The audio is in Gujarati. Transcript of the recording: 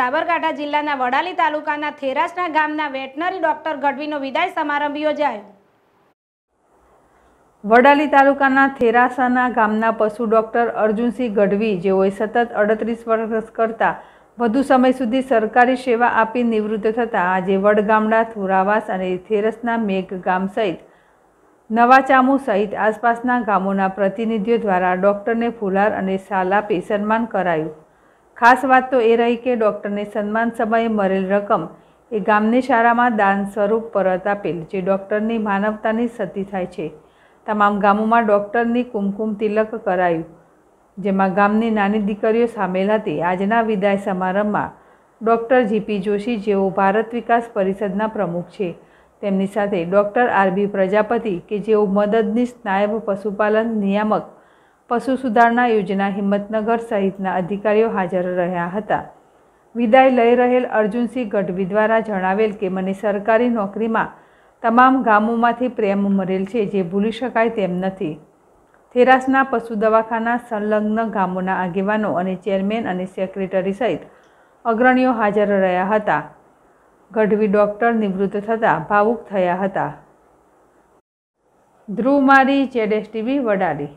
સાબરકાંઠા જિલ્લાના વડાલી તાલુકાના થેરાસના ગામના વેટનરી ડોક્ટર ગઢવીનો વિદાય સમારંભ યોજાયો વડાલી તાલુકાના થેરાસાના ગામના પશુ ડૉક્ટર અર્જુનસિંહ ગઢવી જેઓએ સતત અડત્રીસ વર્ષ કરતાં વધુ સમય સુધી સરકારી સેવા આપી નિવૃત્ત થતાં આજે વડગામડા થોરાવાસ અને થેરસના મેઘ ગામ સહિત નવાચામુ સહિત આસપાસના ગામોના પ્રતિનિધિઓ દ્વારા ડૉક્ટરને ફુલાર અને શાલ આપી સન્માન કરાયું ખાસ વાત તો એ રહી કે ડૉક્ટરને સન્માન સમયે મળેલ રકમ એ ગામની શાળામાં દાન સ્વરૂપ પરત આપેલ જે ડૉક્ટરની માનવતાની સતી થાય છે તમામ ગામોમાં ડૉક્ટરની કુમકુમ તિલક કરાયું જેમાં ગામની નાની દીકરીઓ સામેલ હતી આજના વિદાય સમારંભમાં ડૉક્ટર જીપી જોશી જેઓ ભારત વિકાસ પરિષદના પ્રમુખ છે તેમની સાથે ડૉક્ટર આરબી પ્રજાપતિ કે જેઓ મદદનીશ નાયબ પશુપાલન નિયામક પશુ સુધારણા યોજના હિંમતનગર સહિતના અધિકારીઓ હાજર રહ્યા હતા વિદાય લઈ રહેલ અર્જુનસિંહ ગઢવી દ્વારા જણાવેલ કે મને સરકારી નોકરીમાં તમામ ગામોમાંથી પ્રેમ મરેલ છે જે ભૂલી શકાય તેમ નથી થેરાસના પશુ દવાખાના સંલગ્ન ગામોના આગેવાનો અને ચેરમેન અને સેક્રેટરી સહિત અગ્રણીઓ હાજર રહ્યા હતા ગઢવી ડૉક્ટર નિવૃત્ત થતાં ભાવુક થયા હતા ધ્રુવ મારી જેડેસ ટીવી વડાલી